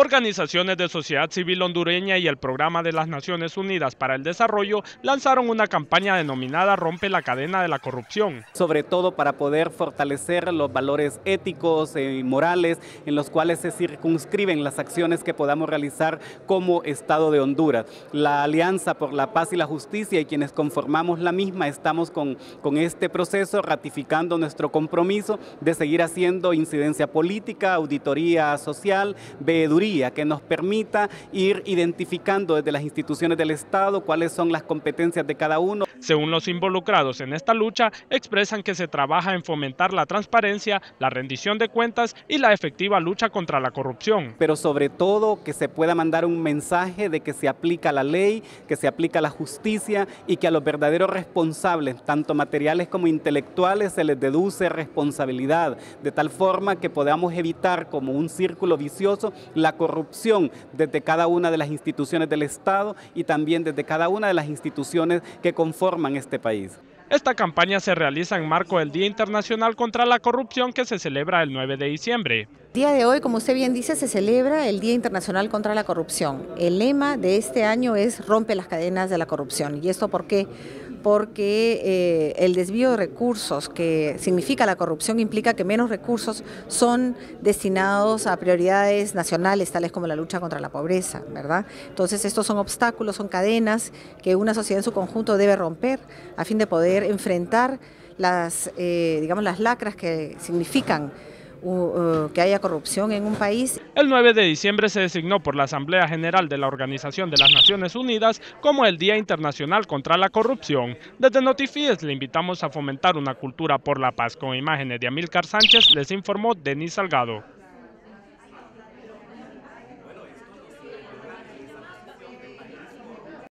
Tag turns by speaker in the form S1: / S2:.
S1: Organizaciones de sociedad civil hondureña y el Programa de las Naciones Unidas para el
S2: Desarrollo lanzaron una campaña denominada Rompe la cadena de la corrupción. Sobre todo para poder fortalecer los valores éticos y morales en los cuales se circunscriben las acciones que podamos realizar como Estado de Honduras. La Alianza por la Paz y la Justicia y quienes conformamos la misma estamos con, con este proceso ratificando nuestro compromiso de seguir haciendo incidencia política, auditoría social, veeduría que nos permita ir identificando desde las instituciones del Estado cuáles son las competencias de cada uno.
S1: Según los involucrados en esta lucha, expresan que se trabaja en fomentar la transparencia, la rendición de cuentas y la efectiva lucha contra la corrupción.
S2: Pero sobre todo que se pueda mandar un mensaje de que se aplica la ley, que se aplica la justicia y que a los verdaderos responsables, tanto materiales como intelectuales, se les deduce responsabilidad, de tal forma que podamos evitar como un círculo vicioso la la corrupción desde cada una de las instituciones del Estado y también desde cada una de las instituciones que conforman este país.
S1: Esta campaña se realiza en marco del Día Internacional contra la Corrupción que se celebra el 9 de diciembre.
S3: El día de hoy, como usted bien dice, se celebra el Día Internacional contra la Corrupción. El lema de este año es Rompe las cadenas de la corrupción. ¿Y esto porque porque eh, el desvío de recursos que significa la corrupción implica que menos recursos son destinados a prioridades nacionales, tales como la lucha contra la pobreza, ¿verdad? Entonces estos son obstáculos, son cadenas que una sociedad en su conjunto debe romper a fin de poder enfrentar las, eh, digamos, las lacras que significan eh, que haya corrupción en un país.
S1: El 9 de diciembre se designó por la Asamblea General de la Organización de las Naciones Unidas como el Día Internacional contra la Corrupción. Desde Notifies le invitamos a fomentar una cultura por la paz. Con imágenes de Amílcar Sánchez les informó Denis Salgado.